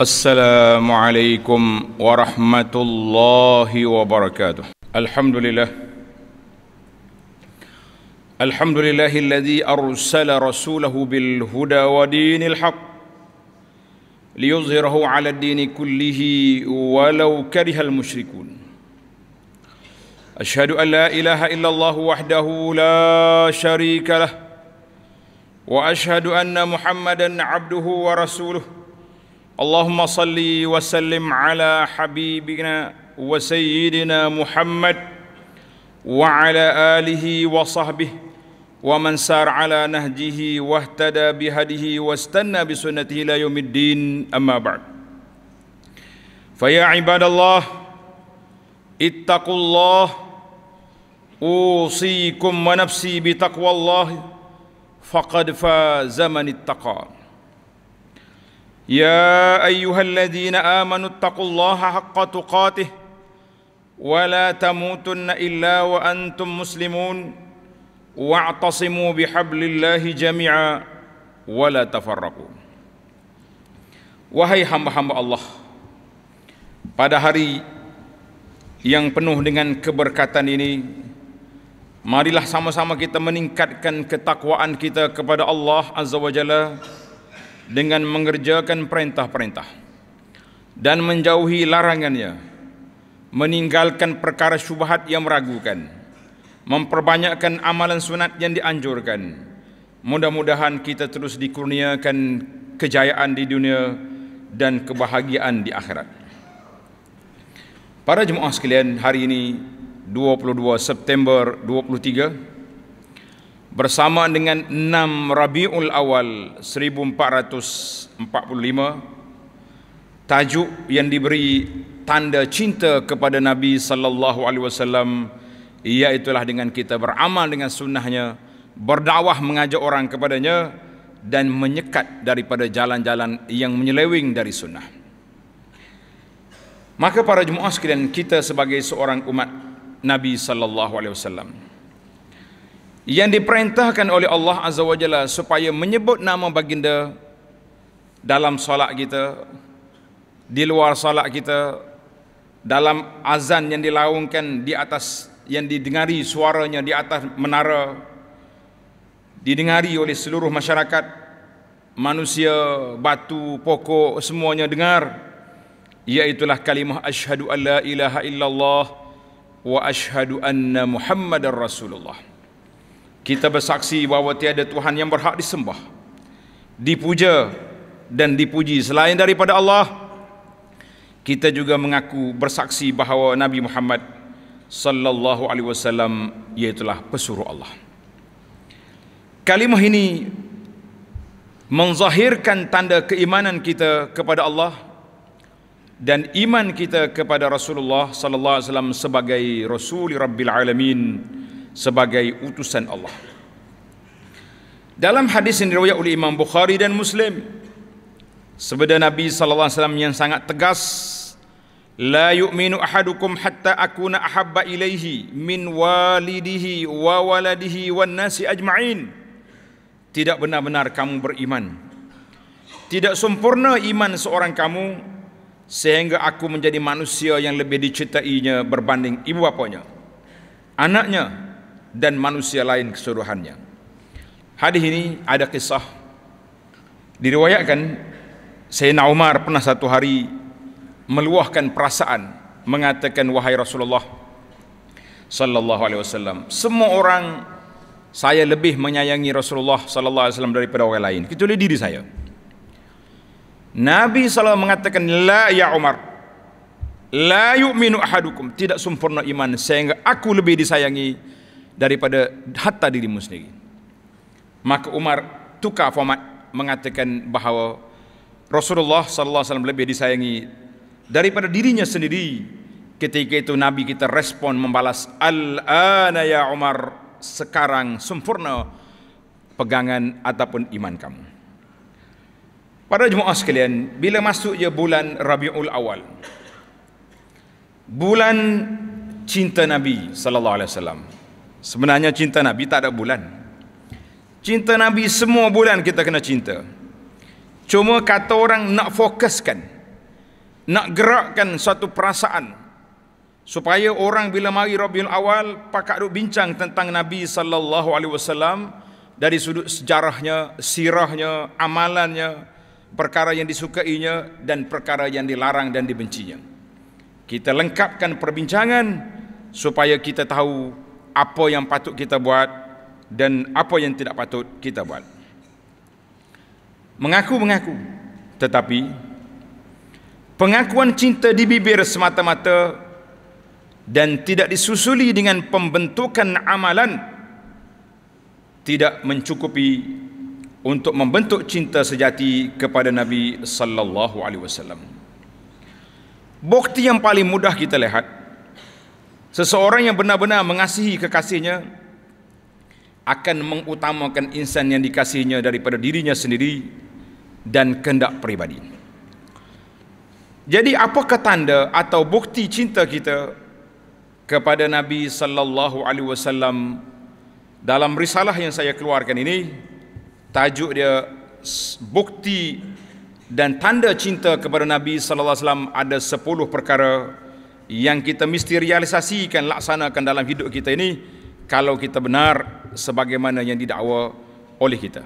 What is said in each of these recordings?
السلام عليكم ورحمة الله وبركاته الحمد لله الحمد لله الذي أرسل رسوله بالهدى ودين الحق ليظهره على الدين كله ولو كره المشركون أشهد أن لا إله إلا الله وحده لا شريك له وأشهد أن محمدًا عبده ورسوله اللهم صل وسلم على حبيبنا وسيدنا محمد وعلى اله وصحبه ومن سار على نهجه واهتدى بهديه واستنى بسنته الى يوم الدين اما بعد فيا عباد الله اتقوا الله اوصيكم ونفسي بتقوى الله فقد فاز من اتقى يا ايها الذين امنوا اتقوا الله حق تقاته ولا تموتن إلا وأنتم مسلمون واعتصموا بحبل الله جميعا ولا تفرقوا وهي حمى الله pada hari yang penuh dengan keberkatan ini marilah sama-sama kita meningkatkan ketakwaan kita kepada Allah azza wa jalla dengan mengerjakan perintah-perintah dan menjauhi larangannya, meninggalkan perkara syubhat yang meragukan, memperbanyakkan amalan sunat yang dianjurkan. Mudah-mudahan kita terus dikurniakan kejayaan di dunia dan kebahagiaan di akhirat. Para jemaah sekalian, hari ini 22 September 23 bersama dengan 6 Rabiul Awal 1445 tajuk yang diberi tanda cinta kepada Nabi sallallahu alaihi wasallam iaitu dengan kita beramal dengan sunnahnya berdakwah mengajak orang kepadanya dan menyekat daripada jalan-jalan yang menyeleweng dari sunnah maka para jemaah sekalian kita sebagai seorang umat Nabi sallallahu alaihi wasallam yang diperintahkan oleh Allah Azza wa Jalla supaya menyebut nama baginda dalam solat kita di luar solat kita dalam azan yang dilaungkan di atas yang didengari suaranya di atas menara didengari oleh seluruh masyarakat manusia batu pokok semuanya dengar iaitulah kalimah asyhadu alla ilaha illallah wa asyhadu anna muhammadar rasulullah kita bersaksi bahawa tiada Tuhan yang berhak disembah, dipuja dan dipuji selain daripada Allah. Kita juga mengaku bersaksi bahawa Nabi Muhammad sallallahu alaihi wasallam ialah pesuruh Allah. Kalimah ini menzahirkan tanda keimanan kita kepada Allah dan iman kita kepada Rasulullah sallallahu alaihi wasallam sebagai rasul rabbil alamin sebagai utusan Allah. Dalam hadis yang diriwayatkan oleh Imam Bukhari dan Muslim, sebenarnya Nabi sallallahu alaihi wasallam yang sangat tegas La yu'minu ahadukum hatta akuna ahabba ilaihi min walidihi wa waladihi wan nasi ajma'in. Tidak benar-benar kamu beriman. Tidak sempurna iman seorang kamu sehingga aku menjadi manusia yang lebih dicintainya berbanding ibu bapanya, anaknya, dan manusia lain keseluruhannya. Hadis ini ada kisah diriwayatkan Sayyidina Umar pernah satu hari meluahkan perasaan mengatakan wahai Rasulullah sallallahu alaihi wasallam semua orang saya lebih menyayangi Rasulullah sallallahu alaihi wasallam daripada orang lain kecuali diri saya Nabi sallallahu mengatakan la ya Umar la yu'minu ahadukum tidak sempurna iman sehingga aku lebih disayangi daripada hatta dirimu sendiri. Maka Umar tukar format mengatakan bahawa Rasulullah sallallahu alaihi wasallam lebih disayangi daripada dirinya sendiri. Ketika itu Nabi kita respon membalas al-ana ya Umar sekarang sempurna pegangan ataupun iman kamu. Para jemaah sekalian, bila masuk je bulan Rabiul Awal. Bulan cinta Nabi sallallahu alaihi wasallam. Sebenarnya cinta Nabi tak ada bulan. Cinta Nabi semua bulan kita kena cinta. Cuma kata orang nak fokuskan. Nak gerakkan satu perasaan. Supaya orang bila mari Rabiul Awal pakak duk bincang tentang Nabi saw dari sudut sejarahnya, sirahnya, amalannya, perkara yang disukainya dan perkara yang dilarang dan dibencinya. Kita lengkapkan perbincangan supaya kita tahu apa yang patut kita buat dan apa yang tidak patut kita buat. Mengaku-mengaku tetapi pengakuan cinta di bibir semata-mata dan tidak disusuli dengan pembentukan amalan tidak mencukupi untuk membentuk cinta sejati kepada Nabi sallallahu alaihi wasallam. Bukti yang paling mudah kita lihat Seseorang yang benar-benar mengasihi kekasihnya akan mengutamakan insan yang dikasihnya daripada dirinya sendiri dan kehendak pribadi. Jadi apakah tanda atau bukti cinta kita kepada Nabi sallallahu alaihi wasallam dalam risalah yang saya keluarkan ini tajuk dia bukti dan tanda cinta kepada Nabi sallallahu alaihi wasallam ada 10 perkara yang kita mesti realisasikan laksanakan dalam hidup kita ini kalau kita benar sebagaimana yang didakwa oleh kita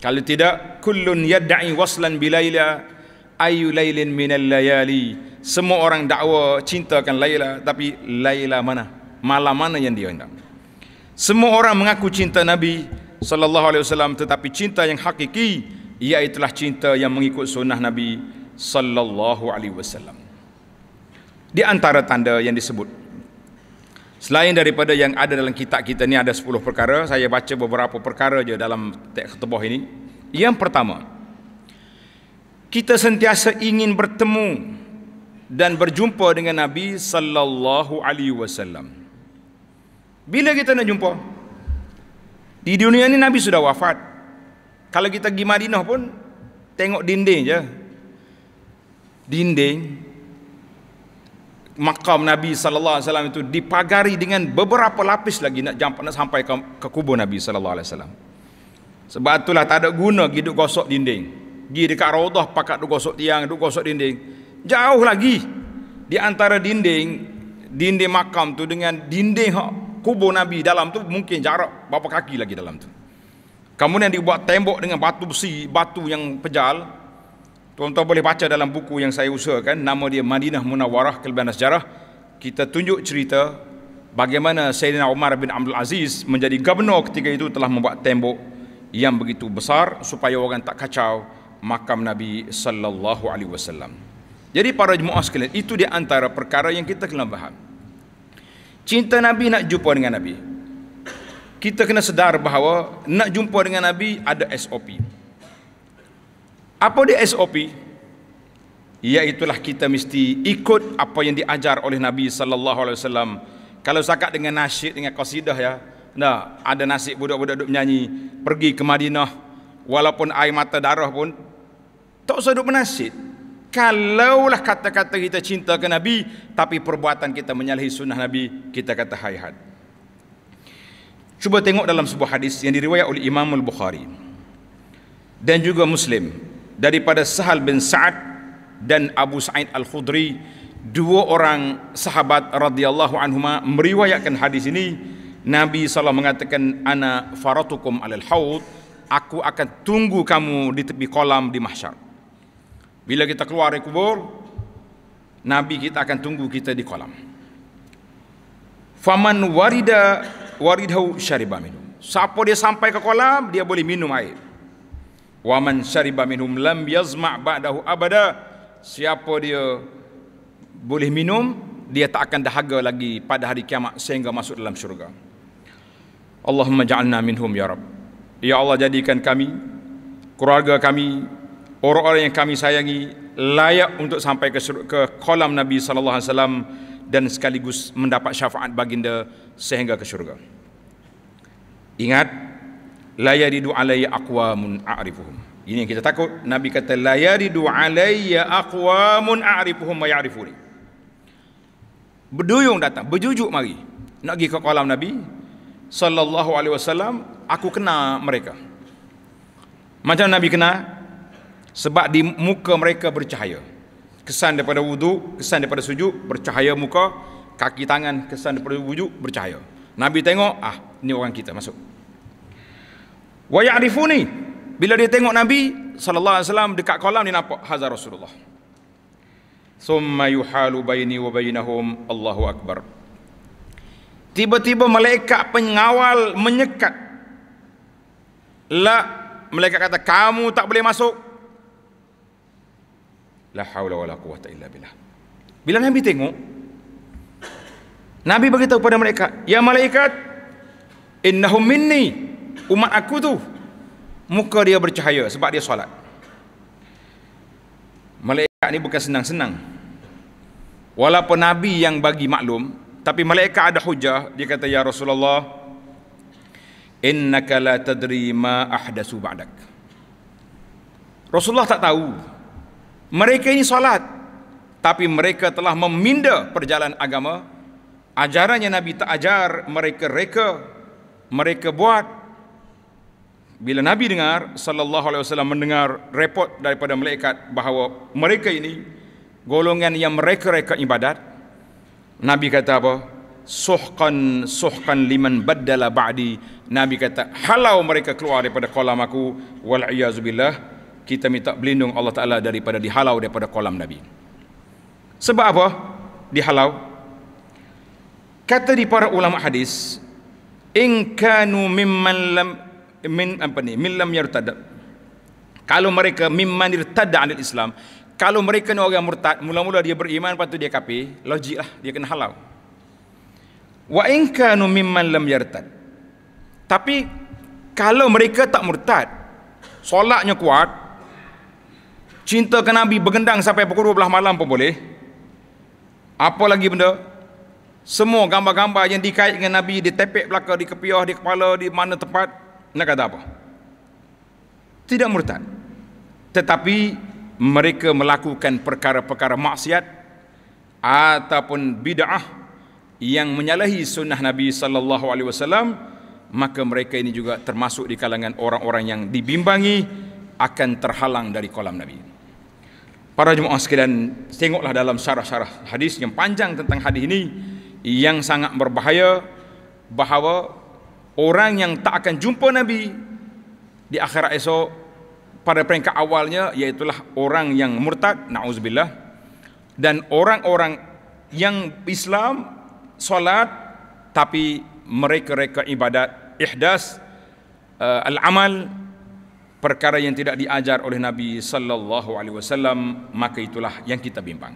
kalau tidak kullun yad'i waslan bilaila ayu lailin minal layali semua orang dakwa cintakan laila tapi laila mana malam mana yang dia hendak semua orang mengaku cinta nabi sallallahu alaihi wasallam tetapi cinta yang hakiki ia itulah cinta yang mengikut sunnah nabi sallallahu alaihi wasallam di antara tanda yang disebut. Selain daripada yang ada dalam kitab kita ni ada 10 perkara, saya baca beberapa perkara je dalam teks ketubah ini. Yang pertama, kita sentiasa ingin bertemu dan berjumpa dengan Nabi sallallahu alaihi wasallam. Bila kita nak jumpa? Di dunia ni Nabi sudah wafat. Kalau kita pergi Madinah pun tengok dinding je. Dinding makam Nabi sallallahu alaihi wasallam itu dipagari dengan beberapa lapis lagi nak jumpa, nak sampai ke, ke kubur Nabi sallallahu alaihi wasallam. Sebab itulah tak ada guna pergi duk gosok dinding. Pergi dekat raudhah pakat duk gosok tiang, duk gosok dinding. Jauh lagi di antara dinding dinding makam tu dengan dinding hak kubur Nabi dalam tu mungkin jarak berapa kaki lagi dalam tu. Kemudian dibuat tembok dengan batu besi, batu yang pejal, Tuan-tuan boleh baca dalam buku yang saya usahakan nama dia Madinah Munawarah Kelebihan Sejarah. Kita tunjuk cerita bagaimana Sayyidina Umar bin Abdul Aziz menjadi gubernur ketika itu telah membuat tembok yang begitu besar supaya orang tak kacau makam Nabi sallallahu alaihi wasallam. Jadi para jemaah sekalian, itu di antara perkara yang kita kena faham. Cinta Nabi nak jumpa dengan Nabi. Kita kena sedar bahawa nak jumpa dengan Nabi ada SOP. Apa dia SOP? Iaitulah kita mesti ikut apa yang diajar oleh Nabi sallallahu alaihi wasallam. Kalau sakat dengan nasyid dengan qasidah ya. Nah, ada nasyid budak-budak duk menyanyi pergi ke Madinah walaupun air mata darah pun tak usah duk menasyid. Kalaulah kata-kata kita cinta ke Nabi tapi perbuatan kita menyalahi sunnah Nabi, kita kata hayhat. Cuba tengok dalam sebuah hadis yang diriwayat oleh Imam Al-Bukhari dan juga Muslim daripada Sahal bin Sa'ad dan Abu Sa'id Al-Khudri dua orang sahabat radhiyallahu anhuma meriwayatkan hadis ini Nabi SAW mengatakan ana faratukum alal haud aku akan tunggu kamu di tepi kolam di mahsyar bila kita keluar dari kubur Nabi kita akan tunggu kita di kolam faman warida waridahu syariba minum siapa dia sampai ke kolam dia boleh minum air wa man syariba minhum lam yazma ba'dahu abada siapa dia boleh minum dia tak akan dahaga lagi pada hari kiamat sehingga masuk dalam syurga Allahumma ja'alna minhum ya rab ya Allah jadikan kami keluarga kami orang-orang yang kami sayangi layak untuk sampai ke ke kolam Nabi sallallahu alaihi wasallam dan sekaligus mendapat syafaat baginda sehingga ke syurga ingat la yaridu alayya aqwamun a'rifuhum ini yang kita takut nabi kata la yaridu alayya aqwamun a'rifuhum wa ya'rifuni berduyung datang berjujuk mari nak pergi ke kolam nabi sallallahu alaihi wasallam aku kenal mereka macam nabi kenal sebab di muka mereka bercahaya kesan daripada wudu kesan daripada sujud bercahaya muka kaki tangan kesan daripada wujud bercahaya nabi tengok ah ni orang kita masuk wa ya'rifuni bila dia tengok nabi sallallahu alaihi wasallam dekat kolam dia nampak hazar rasulullah summa yuhalu baini wa bainahum allahu akbar tiba-tiba malaikat pengawal menyekat la malaikat kata kamu tak boleh masuk la haula wala quwata illa billah bila nabi tengok nabi beritahu kepada mereka ya malaikat innahum minni umat aku tu muka dia bercahaya sebab dia solat malaikat ni bukan senang-senang walaupun Nabi yang bagi maklum tapi malaikat ada hujah dia kata ya Rasulullah innaka la tadri ma ahdasu ba'dak Rasulullah tak tahu mereka ini solat tapi mereka telah meminda perjalanan agama ajarannya Nabi tak ajar mereka reka mereka buat bila Nabi dengar sallallahu alaihi wasallam mendengar report daripada malaikat bahawa mereka ini golongan yang mereka mereka ibadat Nabi kata apa? Suhkan suhkan liman badala ba'di. Nabi kata, halau mereka keluar daripada kolam aku wal billah. Kita minta berlindung Allah Taala daripada dihalau daripada kolam Nabi. Sebab apa? Dihalau. Kata di para ulama hadis, in kanu mimman lam min apa ni min lam yartad kalau mereka mim mimman yartad anil islam kalau mereka ni orang yang murtad mula-mula dia beriman lepas dia kafir logiklah dia kena halau wa in kanu mimman lam yartad tapi kalau mereka tak murtad solatnya kuat cinta ke nabi bergendang sampai pukul 12 malam pun boleh apa lagi benda semua gambar-gambar yang dikait dengan nabi di tepek belaka di kepiah di kepala di mana tempat nak kata apa? Tidak murtad. Tetapi mereka melakukan perkara-perkara maksiat ataupun bid'ah yang menyalahi sunnah Nabi sallallahu alaihi wasallam maka mereka ini juga termasuk di kalangan orang-orang yang dibimbangi akan terhalang dari kolam Nabi. Para jemaah sekalian, tengoklah dalam syarah-syarah hadis yang panjang tentang hadis ini yang sangat berbahaya bahawa orang yang tak akan jumpa Nabi di akhirat esok pada peringkat awalnya iaitulah orang yang murtad na'uzubillah dan orang-orang yang Islam solat tapi mereka-reka ibadat ihdas uh, al-amal perkara yang tidak diajar oleh Nabi sallallahu alaihi wasallam maka itulah yang kita bimbang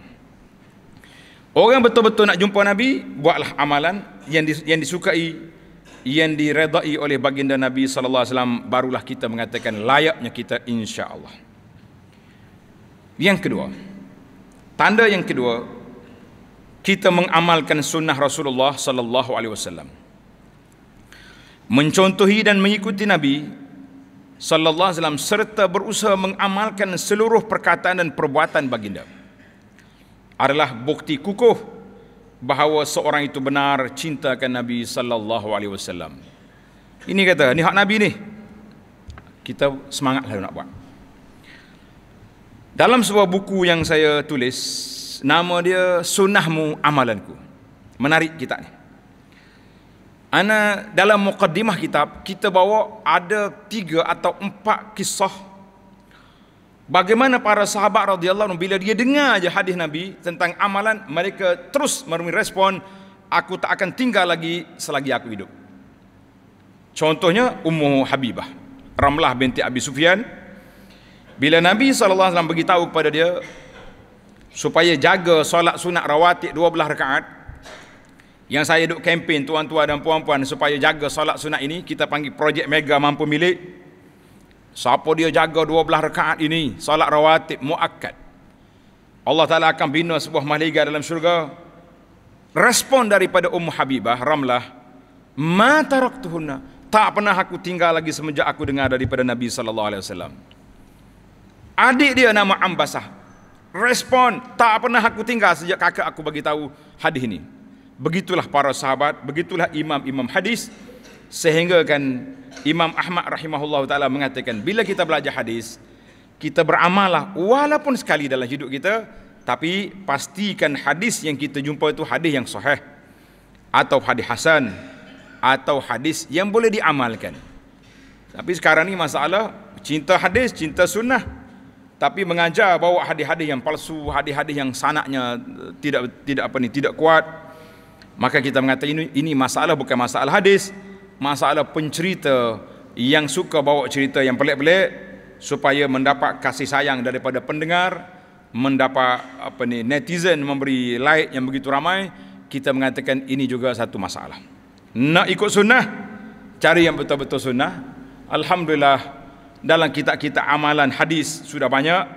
orang betul-betul nak jumpa Nabi buatlah amalan yang disukai yang diredai oleh baginda Nabi sallallahu alaihi wasallam barulah kita mengatakan layaknya kita insya-Allah. Yang kedua. Tanda yang kedua kita mengamalkan sunnah Rasulullah sallallahu alaihi wasallam. Mencontohi dan mengikuti Nabi sallallahu alaihi wasallam serta berusaha mengamalkan seluruh perkataan dan perbuatan baginda adalah bukti kukuh bahawa seorang itu benar cintakan Nabi sallallahu alaihi wasallam. Ini kata, ni hak Nabi ni. Kita semangatlah nak buat. Dalam sebuah buku yang saya tulis, nama dia Sunnahmu Amalanku. Menarik kita ni. Ana dalam mukadimah kitab kita bawa ada tiga atau empat kisah Bagaimana para sahabat radhiyallahu anhu bila dia dengar aja hadis Nabi tentang amalan mereka terus merumi respon aku tak akan tinggal lagi selagi aku hidup. Contohnya Ummu Habibah, Ramlah binti Abi Sufyan. Bila Nabi sallallahu alaihi wasallam tahu kepada dia supaya jaga solat sunat rawatib 12 rakaat yang saya duk kempen tuan-tuan dan puan-puan supaya jaga solat sunat ini kita panggil projek mega mampu milik Siapa dia jaga 12 rakaat ini, solat rawatib muakkad. Allah Taala akan bina sebuah mahligai dalam syurga. Respon daripada Ummu Habibah Ramlah, "Ma taraktuhunna." Tak pernah aku tinggal lagi semenjak aku dengar daripada Nabi sallallahu alaihi wasallam. Adik dia nama Ambasah. Respon, "Tak pernah aku tinggal sejak kakak aku bagi tahu hadis ini." Begitulah para sahabat, begitulah imam-imam hadis sehingga kan Imam Ahmad rahimahullah ta'ala mengatakan bila kita belajar hadis kita beramalah walaupun sekali dalam hidup kita tapi pastikan hadis yang kita jumpa itu hadis yang sahih atau hadis hasan atau hadis yang boleh diamalkan tapi sekarang ni masalah cinta hadis cinta sunnah tapi mengajar bawa hadis-hadis yang palsu hadis-hadis yang sanaknya tidak tidak apa ni tidak kuat maka kita mengatakan ini, ini masalah bukan masalah hadis masalah pencerita yang suka bawa cerita yang pelik-pelik supaya mendapat kasih sayang daripada pendengar mendapat apa ni netizen memberi like yang begitu ramai kita mengatakan ini juga satu masalah nak ikut sunnah cari yang betul-betul sunnah alhamdulillah dalam kitab-kitab amalan hadis sudah banyak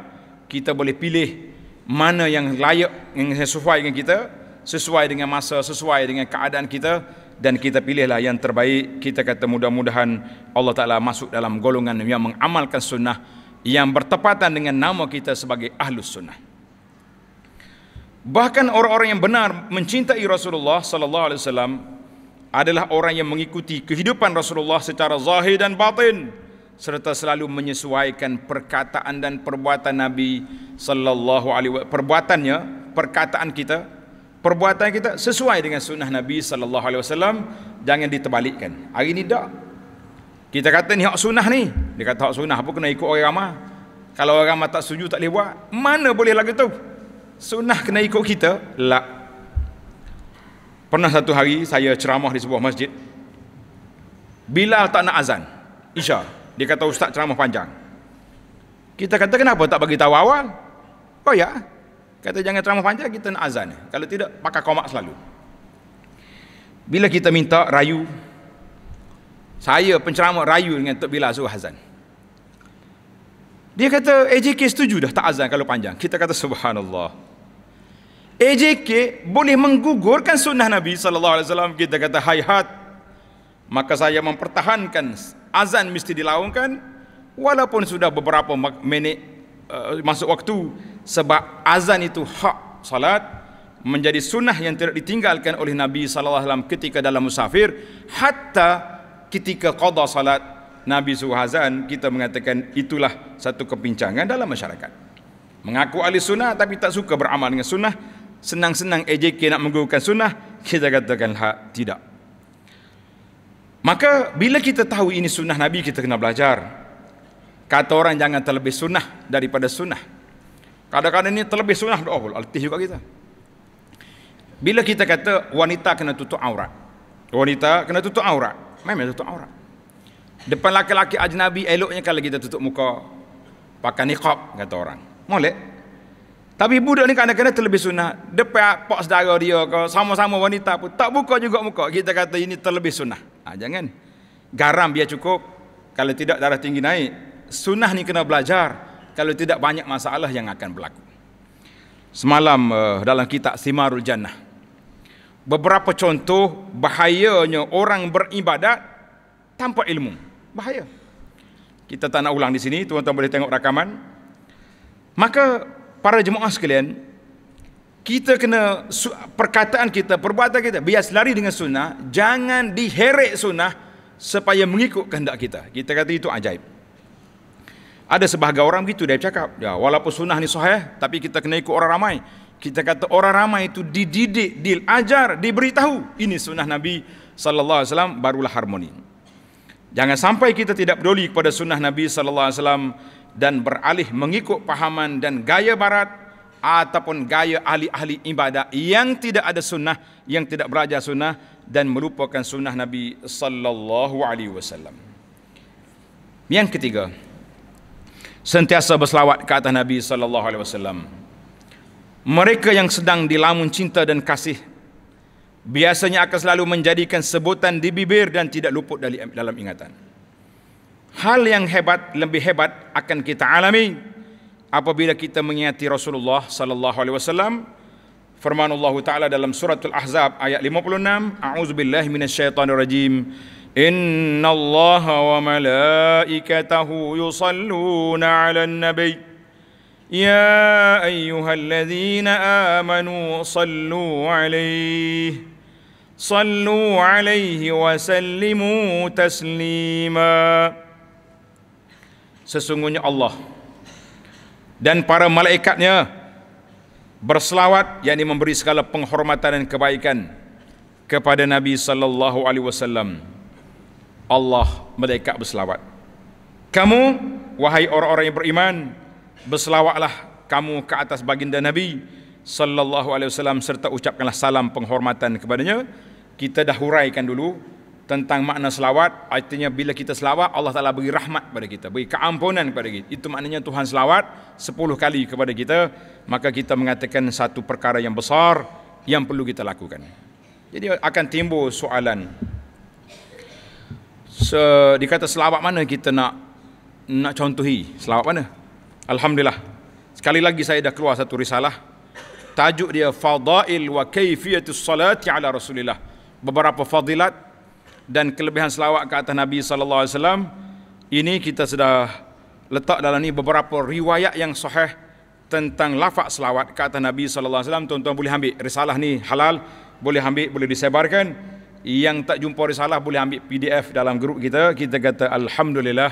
kita boleh pilih mana yang layak yang sesuai dengan kita sesuai dengan masa sesuai dengan keadaan kita dan kita pilihlah yang terbaik kita kata mudah-mudahan Allah Taala masuk dalam golongan yang mengamalkan sunnah yang bertepatan dengan nama kita sebagai ahlus sunnah bahkan orang-orang yang benar mencintai Rasulullah sallallahu alaihi wasallam adalah orang yang mengikuti kehidupan Rasulullah secara zahir dan batin serta selalu menyesuaikan perkataan dan perbuatan Nabi sallallahu alaihi Wasallam. perbuatannya perkataan kita perbuatan kita sesuai dengan sunnah Nabi sallallahu alaihi wasallam jangan diterbalikkan. Hari ini dak kita kata ni hak sunnah ni. Dia kata hak sunnah apa kena ikut orang ramai. Kalau orang ramai tak setuju tak boleh buat. Mana boleh lagi tu? Sunnah kena ikut kita. Lah. Pernah satu hari saya ceramah di sebuah masjid. bila tak nak azan. Isya. Dia kata ustaz ceramah panjang. Kita kata kenapa tak bagi tahu awal? Oh ya. Kata jangan terlalu panjang kita nak azan. Kalau tidak pakai komak selalu. Bila kita minta rayu saya penceramah rayu dengan Tok Bilal suruh azan. Dia kata AJK eh, setuju dah tak azan kalau panjang. Kita kata subhanallah. AJK eh, boleh menggugurkan sunnah Nabi saw. Kita kata hayhat. Maka saya mempertahankan azan mesti dilaungkan walaupun sudah beberapa minit uh, masuk waktu sebab azan itu hak salat menjadi sunnah yang tidak ditinggalkan oleh Nabi saw. ketika dalam musafir hatta ketika qada salat Nabi suruh kita mengatakan itulah satu kepincangan dalam masyarakat mengaku ahli sunnah tapi tak suka beramal dengan sunnah senang-senang ejek nak menggugurkan sunnah kita katakan hak lah, tidak maka bila kita tahu ini sunnah Nabi kita kena belajar kata orang jangan terlebih sunnah daripada sunnah. Kadang-kadang ini terlebih sunnah doa pula. Letih juga kita. Bila kita kata wanita kena tutup aurat. Wanita kena tutup aurat. Memang tutup aurat. Depan laki-laki ajnabi eloknya kalau kita tutup muka. Pakai niqab kata orang. Boleh? Tapi budak ni kadang-kadang terlebih sunnah. Depan pak saudara dia ke sama-sama wanita pun. Tak buka juga muka. Kita kata ini terlebih sunnah. Ha, jangan. Garam biar cukup. Kalau tidak darah tinggi naik sunnah ni kena belajar kalau tidak banyak masalah yang akan berlaku semalam uh, dalam kitab Simarul Jannah beberapa contoh bahayanya orang beribadat tanpa ilmu bahaya kita tak nak ulang di sini tuan-tuan boleh tengok rakaman maka para jemaah sekalian kita kena perkataan kita perbuatan kita bias lari dengan sunnah jangan diheret sunnah supaya mengikut kehendak kita kita kata itu ajaib ada sebahagian orang begitu dia cakap. Ya, walaupun sunnah ni sahih, tapi kita kena ikut orang ramai. Kita kata orang ramai itu dididik, diajar, diberitahu. Ini sunnah Nabi sallallahu alaihi wasallam barulah harmoni. Jangan sampai kita tidak peduli kepada sunnah Nabi sallallahu alaihi wasallam dan beralih mengikut pahaman dan gaya barat ataupun gaya ahli-ahli ibadah yang tidak ada sunnah, yang tidak belajar sunnah dan merupakan sunnah Nabi sallallahu alaihi wasallam. Yang ketiga, sentiasa berselawat ke atas Nabi sallallahu alaihi wasallam. Mereka yang sedang dilamun cinta dan kasih biasanya akan selalu menjadikan sebutan di bibir dan tidak luput dari dalam ingatan. Hal yang hebat lebih hebat akan kita alami apabila kita mengingati Rasulullah sallallahu alaihi wasallam firman Allah taala dalam surah Al-Ahzab ayat 56 a'udzubillahi minasyaitonirrajim إن الله وملائكته يصلون على النبي يا أيها الذين آمنوا صلوا عليه صلوا عليه وسلموا تسليما Sesungguhnya Allah dan para malaikatnya berselawat yakni memberi segala penghormatan dan kebaikan kepada Nabi sallallahu alaihi wasallam Allah malaikat berselawat. Kamu wahai orang-orang yang beriman, berselawatlah kamu ke atas baginda Nabi sallallahu alaihi wasallam serta ucapkanlah salam penghormatan kepadanya. Kita dah huraikan dulu tentang makna selawat, artinya bila kita selawat Allah Taala beri rahmat kepada kita, beri keampunan kepada kita. Itu maknanya Tuhan selawat sepuluh kali kepada kita, maka kita mengatakan satu perkara yang besar yang perlu kita lakukan. Jadi akan timbul soalan, so, dikata selawat mana kita nak nak contohi selawat mana alhamdulillah sekali lagi saya dah keluar satu risalah tajuk dia fadail wa kayfiyatus salati ala rasulillah beberapa fadilat dan kelebihan selawat ke atas nabi sallallahu alaihi wasallam ini kita sudah letak dalam ni beberapa riwayat yang sahih tentang lafaz selawat ke atas nabi sallallahu alaihi wasallam tuan-tuan boleh ambil risalah ni halal boleh ambil boleh disebarkan yang tak jumpa risalah boleh ambil PDF dalam grup kita kita kata alhamdulillah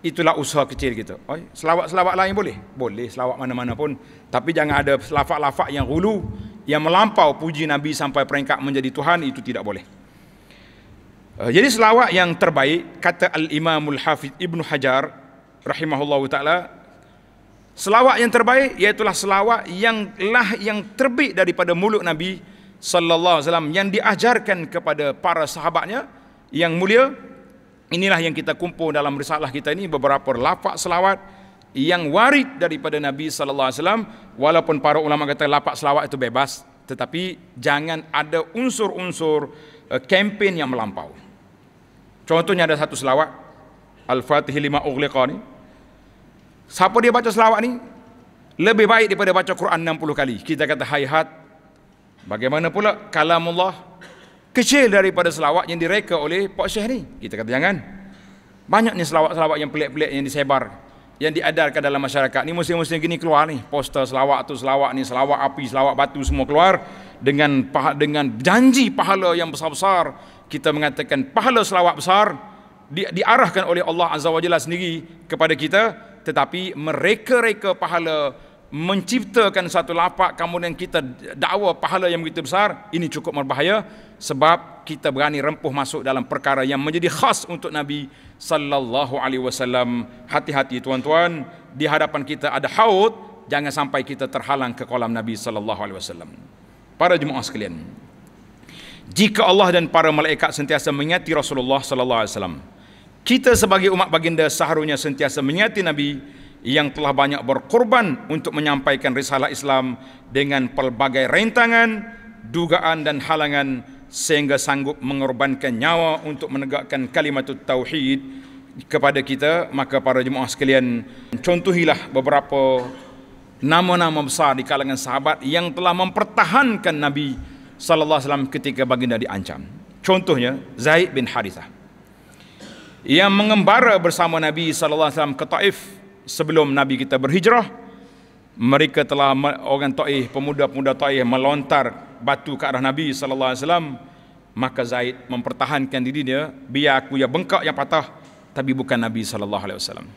itulah usaha kecil kita oi selawat-selawat lain boleh boleh selawat mana-mana pun tapi jangan ada lafaz-lafaz yang hulu yang melampau puji nabi sampai peringkat menjadi tuhan itu tidak boleh eh, jadi selawat yang terbaik kata al-imamul hafiz ibnu hajar rahimahullahu taala selawat yang terbaik iaitu selawat yang lah yang terbit daripada mulut nabi sallallahu alaihi wasallam yang diajarkan kepada para sahabatnya yang mulia inilah yang kita kumpul dalam risalah kita ini beberapa lafaz selawat yang warid daripada Nabi sallallahu alaihi wasallam walaupun para ulama kata lafaz selawat itu bebas tetapi jangan ada unsur-unsur eh, kempen yang melampau contohnya ada satu selawat Al-Fatih lima ughliqa ni siapa dia baca selawat ni lebih baik daripada baca Quran 60 kali kita kata hayhat Bagaimana pula Allah kecil daripada selawat yang direka oleh Pak Syekh ni? Kita kata jangan. Banyak ni selawat-selawat yang pelik-pelik yang disebar. Yang diadarkan dalam masyarakat. Ni musim-musim gini keluar ni. Poster selawat tu, selawat ni, selawat api, selawat batu semua keluar. Dengan dengan janji pahala yang besar-besar. Kita mengatakan pahala selawat besar. Di, diarahkan oleh Allah Azza wa Jalla sendiri kepada kita. Tetapi mereka-reka pahala menciptakan satu lapak kemudian kita dakwa pahala yang begitu besar ini cukup berbahaya sebab kita berani rempuh masuk dalam perkara yang menjadi khas untuk Nabi sallallahu alaihi wasallam hati-hati tuan-tuan di hadapan kita ada haud jangan sampai kita terhalang ke kolam Nabi sallallahu alaihi wasallam para jemaah sekalian jika Allah dan para malaikat sentiasa mengingati Rasulullah sallallahu alaihi wasallam kita sebagai umat baginda seharusnya sentiasa mengingati Nabi yang telah banyak berkorban untuk menyampaikan risalah Islam dengan pelbagai rentangan, dugaan dan halangan sehingga sanggup mengorbankan nyawa untuk menegakkan kalimat tauhid kepada kita maka para jemaah sekalian contohilah beberapa nama-nama besar di kalangan sahabat yang telah mempertahankan Nabi sallallahu alaihi wasallam ketika baginda diancam contohnya Zaid bin Harithah yang mengembara bersama Nabi sallallahu alaihi wasallam ke Taif sebelum Nabi kita berhijrah mereka telah orang Taif pemuda-pemuda Taif melontar batu ke arah Nabi sallallahu alaihi wasallam maka Zaid mempertahankan diri dia biar aku yang bengkak yang patah tapi bukan Nabi sallallahu alaihi wasallam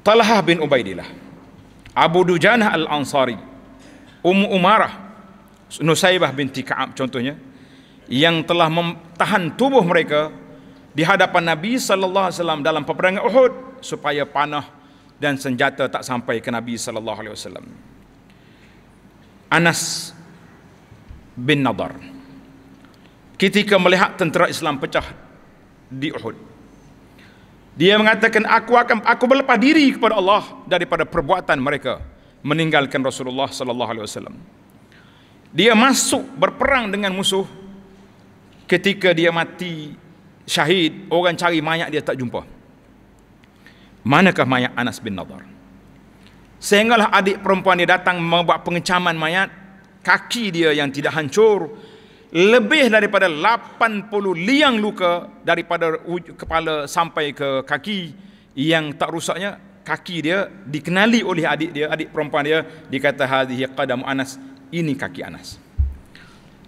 Talhah bin Ubaidillah Abu Dujanah Al-Ansari Ummu Umarah Nusaibah binti Ka'ab contohnya yang telah mempertahankan tubuh mereka di hadapan Nabi sallallahu alaihi wasallam dalam peperangan Uhud supaya panah dan senjata tak sampai ke Nabi sallallahu alaihi wasallam. Anas bin Nadar. Ketika melihat tentera Islam pecah di Uhud. Dia mengatakan aku akan aku berlepas diri kepada Allah daripada perbuatan mereka meninggalkan Rasulullah sallallahu alaihi wasallam. Dia masuk berperang dengan musuh ketika dia mati syahid orang cari mayat dia tak jumpa manakah mayat Anas bin Nadar sehinggalah adik perempuan dia datang membuat pengecaman mayat kaki dia yang tidak hancur lebih daripada 80 liang luka daripada kepala sampai ke kaki yang tak rusaknya kaki dia dikenali oleh adik dia adik perempuan dia dikata hadhihi qadam Anas ini kaki Anas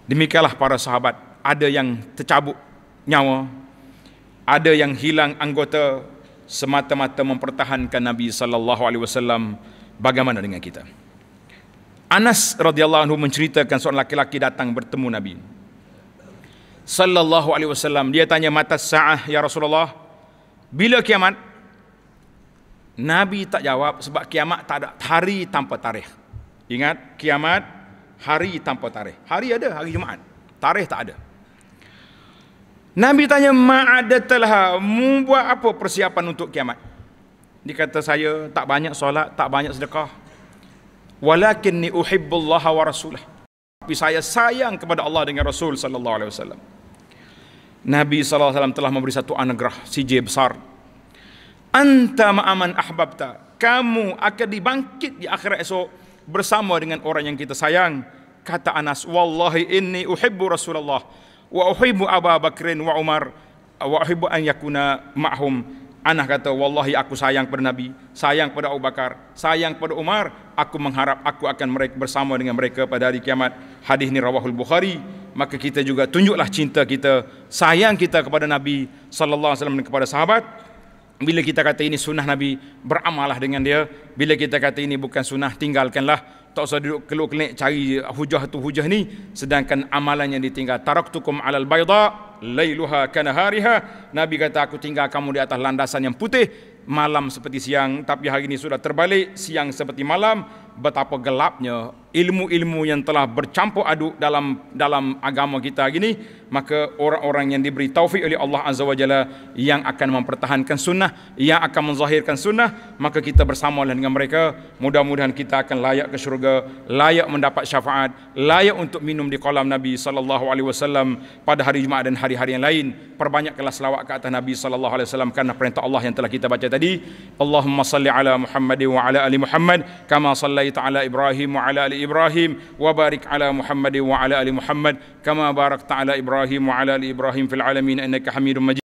demikianlah para sahabat ada yang tercabut nyawa ada yang hilang anggota semata-mata mempertahankan Nabi sallallahu alaihi wasallam bagaimana dengan kita? Anas radhiyallahu anhu menceritakan seorang laki-laki datang bertemu Nabi sallallahu alaihi wasallam. Dia tanya mata saah ya Rasulullah, bila kiamat? Nabi tak jawab sebab kiamat tak ada hari tanpa tarikh. Ingat, kiamat hari tanpa tarikh. Hari ada hari Jumaat. Tarikh tak ada. Nabi tanya ma'adatalha, mu buat apa persiapan untuk kiamat? Dia kata saya tak banyak solat, tak banyak sedekah. Walakin ni uhibbullah wa rasulah. Tapi saya sayang kepada Allah dengan Rasul sallallahu alaihi wasallam. Nabi sallallahu alaihi wasallam telah memberi satu anugerah CJ besar. Anta ma'aman ahbabta. Kamu akan dibangkit di akhirat esok bersama dengan orang yang kita sayang. Kata Anas, wallahi inni uhibbu Rasulullah wa uhibbu Abu Bakrin wa Umar wa uhibbu an yakuna ma'hum Anah kata, Wallahi aku sayang pada Nabi, sayang pada Abu Bakar, sayang pada Umar, aku mengharap aku akan bersama dengan mereka pada hari kiamat. Hadis ini rawahul Bukhari. Maka kita juga tunjuklah cinta kita, sayang kita kepada Nabi Sallallahu Alaihi Wasallam kepada sahabat. Bila kita kata ini sunnah Nabi, beramalah dengan dia. Bila kita kata ini bukan sunnah, tinggalkanlah tak usah duduk keluk kelik cari hujah tu hujah ni sedangkan amalan amalannya ditinggal taraktukum alal bayda lailuha hariha. nabi kata aku tinggal kamu di atas landasan yang putih malam seperti siang tapi hari ini sudah terbalik siang seperti malam betapa gelapnya ilmu-ilmu yang telah bercampur aduk dalam dalam agama kita gini. maka orang-orang yang diberi taufik oleh Allah Azza wa Jalla yang akan mempertahankan sunnah yang akan menzahirkan sunnah maka kita bersama lah dengan mereka mudah-mudahan kita akan layak ke syurga layak mendapat syafaat layak untuk minum di kolam Nabi sallallahu alaihi wasallam pada hari Jumaat dan hari-hari yang lain perbanyaklah selawat ke atas Nabi sallallahu alaihi wasallam kerana perintah Allah yang telah kita baca tadi Allahumma salli ala Muhammad wa ala ali Muhammad kama salli صليت على ابراهيم وعلى ال ابراهيم وبارك على محمد وعلى ال محمد كما باركت على ابراهيم وعلى ال ابراهيم في العالمين انك حميد مجيد